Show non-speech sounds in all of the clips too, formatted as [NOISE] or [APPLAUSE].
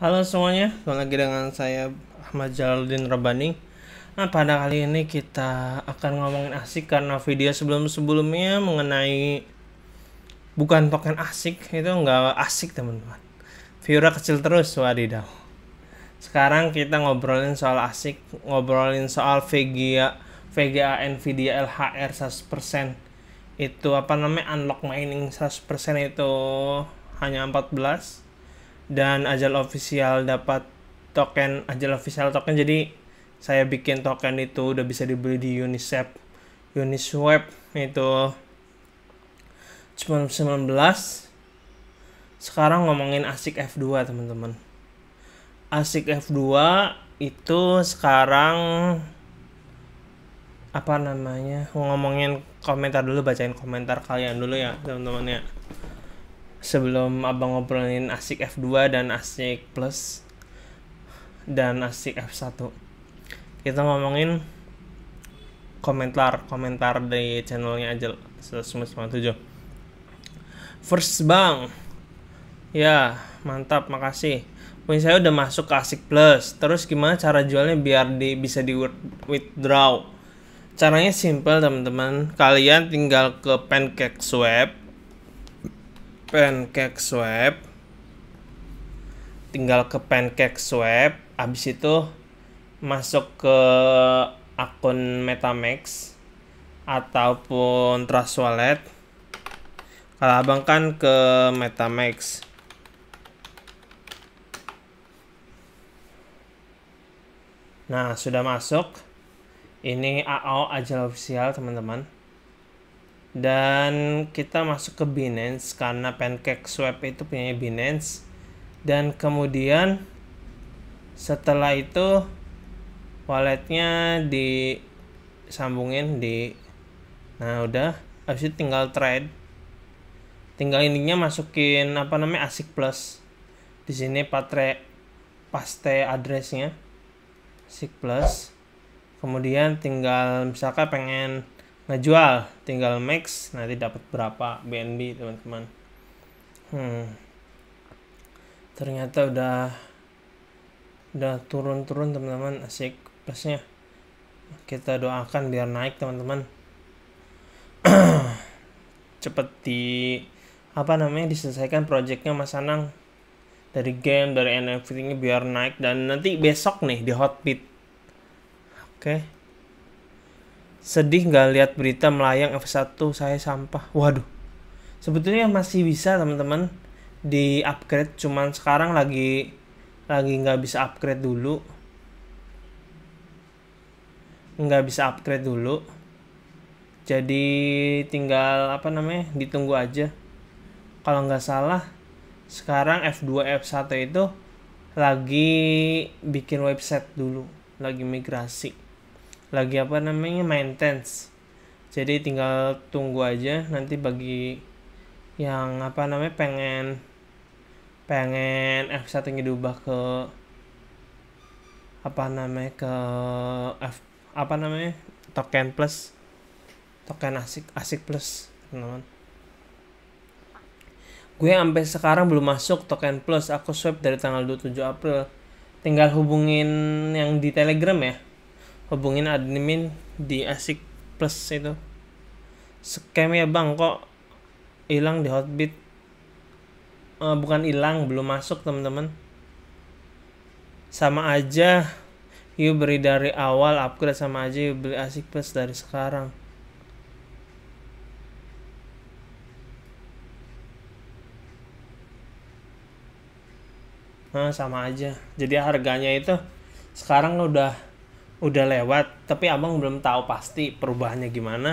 Halo semuanya, kembali lagi dengan saya Ahmad Jaludin Rabani. Nah, pada kali ini kita akan ngomongin asik karena video sebelum-sebelumnya mengenai bukan token asik, itu nggak asik teman-teman. Viewer kecil terus, wadidaw. Sekarang kita ngobrolin soal asik, ngobrolin soal VGA, VGA NVIDIA LHR 100%. Itu apa namanya unlock mining 100% itu hanya 14 dan ajal official dapat token ajal official token jadi saya bikin token itu udah bisa dibeli di Uniswap Uniswap itu cuma 19 sekarang ngomongin asik F2 teman-teman asik F2 itu sekarang apa namanya ngomongin komentar dulu bacain komentar kalian dulu ya teman-teman ya sebelum abang ngobrolin asik F2 dan asik plus dan asik F1 kita ngomongin komentar komentar dari channelnya aja 1997 first bang ya mantap makasih poin saya udah masuk ke asik plus terus gimana cara jualnya biar di, bisa di withdraw caranya simple teman-teman kalian tinggal ke pancake swap pancake swap tinggal ke pancake swap habis itu masuk ke akun metamax ataupun trust wallet kalau abang kan ke metamax nah sudah masuk ini AO Ajal Official teman-teman dan kita masuk ke Binance karena pancake swap itu punya Binance dan kemudian setelah itu walletnya disambungin di nah udah habis itu tinggal trade tinggal ininya masukin apa namanya asik plus di sini patre paste addressnya asik plus kemudian tinggal misalkan pengen Nah jual, tinggal max nanti dapat berapa BNB teman-teman hmm. ternyata udah udah turun-turun teman-teman asik plusnya kita doakan biar naik teman-teman [CLEARS THROAT] cepet di apa namanya diselesaikan projectnya Mas Anang dari game dari nft ini biar naik dan nanti besok nih di hotbit oke okay. Sedih nggak lihat berita melayang F1 saya sampah. Waduh. Sebetulnya masih bisa teman-teman di upgrade cuman sekarang lagi lagi nggak bisa upgrade dulu nggak bisa upgrade dulu jadi tinggal apa namanya ditunggu aja kalau nggak salah sekarang F2 F1 itu lagi bikin website dulu lagi migrasi lagi apa namanya maintenance jadi tinggal tunggu aja nanti bagi yang apa namanya pengen pengen F1 nya diubah ke apa namanya ke F apa namanya token plus token asik asik plus teman gue sampai sekarang belum masuk token plus aku swipe dari tanggal 27 April tinggal hubungin yang di telegram ya hubungin admin di asik plus itu scam ya bang kok hilang di hotbit uh, bukan hilang belum masuk teman-teman sama aja you beri dari awal upgrade sama aja you beli asik plus dari sekarang Nah, sama aja. Jadi harganya itu sekarang udah udah lewat tapi abang belum tahu pasti perubahannya gimana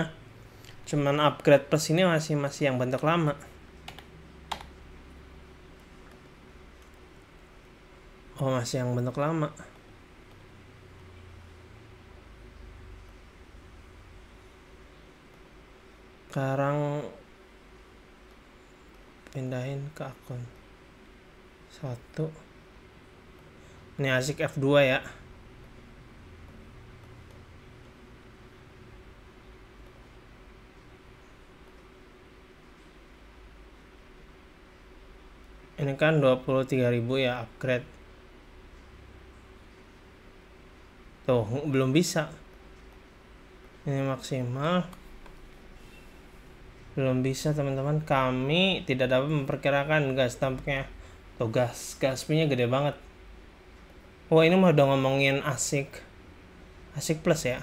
cuman upgrade plus ini masih masih yang bentuk lama oh masih yang bentuk lama sekarang pindahin ke akun satu ini asik F2 ya ini kan 23.000 ya upgrade tuh belum bisa ini maksimal belum bisa teman-teman kami tidak dapat memperkirakan gas tampaknya tuh gas gas punya gede banget wah ini mah udah ngomongin asik asik plus ya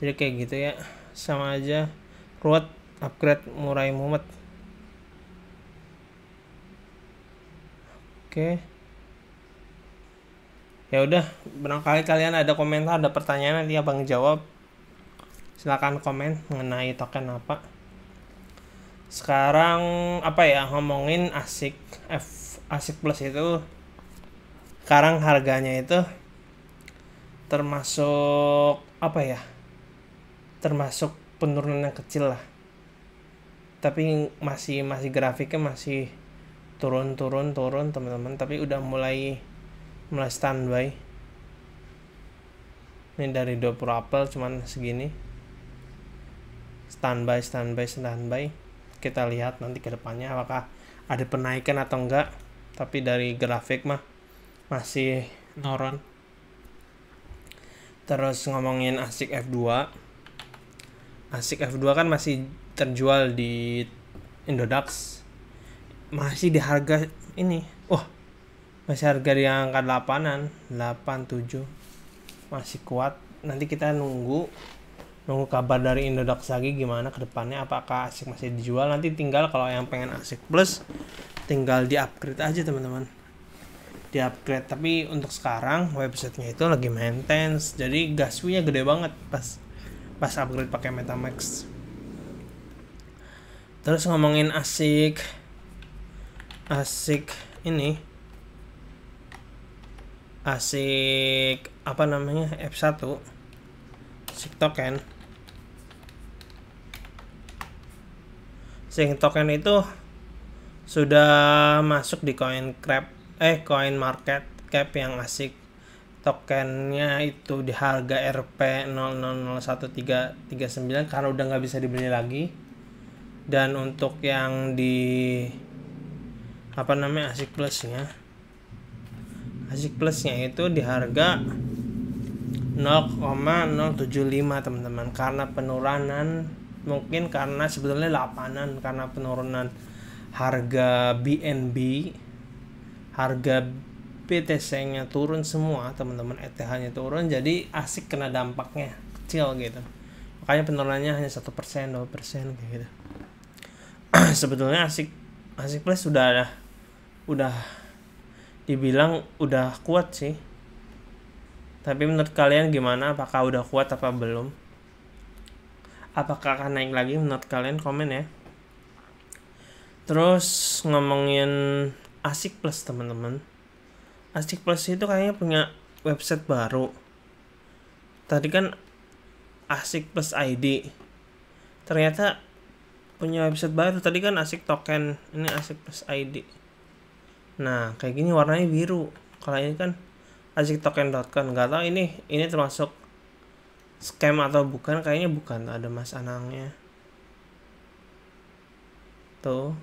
jadi kayak gitu ya sama aja ruwet upgrade murai mumet Oke. Ya udah, barangkali kalian ada komentar, ada pertanyaan nanti iya, Abang jawab. Silahkan komen mengenai token apa. Sekarang apa ya ngomongin asik F asik plus itu sekarang harganya itu termasuk apa ya termasuk penurunan yang kecil lah tapi masih masih grafiknya masih turun turun turun teman-teman tapi udah mulai mulai standby ini dari 20 apel cuman segini standby standby standby kita lihat nanti ke depannya apakah ada penaikan atau enggak tapi dari grafik mah masih noron terus ngomongin asik F2 asik F2 kan masih terjual di Indodax masih di harga ini wah oh, masih harga di angka 8an 87 masih kuat nanti kita nunggu nunggu kabar dari Indodax lagi gimana ke depannya apakah asik masih dijual nanti tinggal kalau yang pengen asik plus tinggal di upgrade aja teman-teman di upgrade tapi untuk sekarang websitenya itu lagi maintenance jadi gaswinya gede banget pas pas upgrade pakai metamax terus ngomongin asik asik ini asik apa namanya F1 asik token asik token itu sudah masuk di coin crap eh coin market cap yang asik tokennya itu di harga RP 0001339 karena udah nggak bisa dibeli lagi dan untuk yang di apa namanya asik plusnya asik plusnya itu di harga 0,075 teman-teman karena penurunan mungkin karena sebetulnya lapanan karena penurunan harga BNB harga BTC nya turun semua teman-teman ETH nya turun jadi asik kena dampaknya kecil gitu makanya penurunannya hanya satu persen dua persen gitu [CLEARS THROAT] sebetulnya asik asik plus sudah ada udah dibilang udah kuat sih. Tapi menurut kalian gimana? Apakah udah kuat apa belum? Apakah akan naik lagi menurut kalian? Komen ya. Terus ngomongin Asik Plus teman-teman. Asik Plus itu kayaknya punya website baru. Tadi kan Asik Plus ID. Ternyata punya website baru. Tadi kan Asik Token, ini Asik Plus ID nah kayak gini warnanya biru kalau ini kan aziktoken.com. token.com nggak tahu ini ini termasuk scam atau bukan kayaknya bukan ada mas anangnya tuh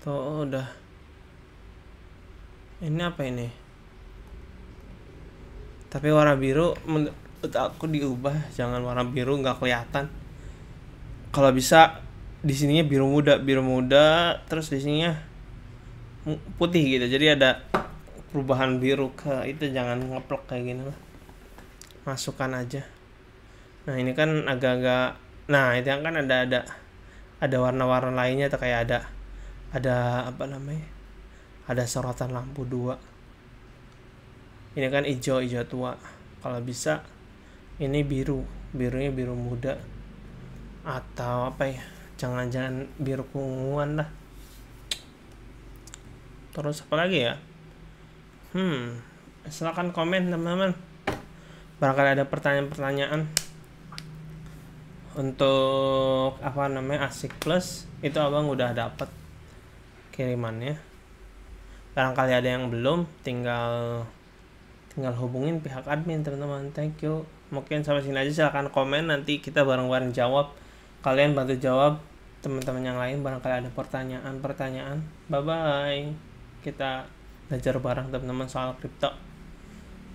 tuh udah ini apa ini tapi warna biru menurut aku diubah jangan warna biru nggak kelihatan kalau bisa di sininya biru muda biru muda terus di sininya putih gitu jadi ada perubahan biru ke itu jangan ngeplok kayak gini lah masukkan aja nah ini kan agak-agak nah itu yang kan ada ada ada warna-warna lainnya atau kayak ada ada apa namanya ada sorotan lampu dua ini kan hijau hijau tua kalau bisa ini biru birunya biru muda atau apa ya jangan-jangan biru kunguan lah terus apa lagi ya hmm silahkan komen teman-teman barangkali ada pertanyaan-pertanyaan untuk apa namanya asik plus itu abang udah dapat kirimannya barangkali ada yang belum tinggal tinggal hubungin pihak admin teman-teman thank you mungkin sampai sini aja silahkan komen nanti kita bareng-bareng jawab Kalian bantu jawab teman-teman yang lain barangkali ada pertanyaan-pertanyaan. Bye bye. Kita belajar bareng teman-teman soal kripto.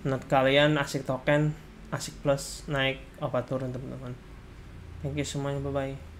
Menurut kalian asik token, asik plus naik apa turun teman-teman. Thank you semuanya. Bye bye.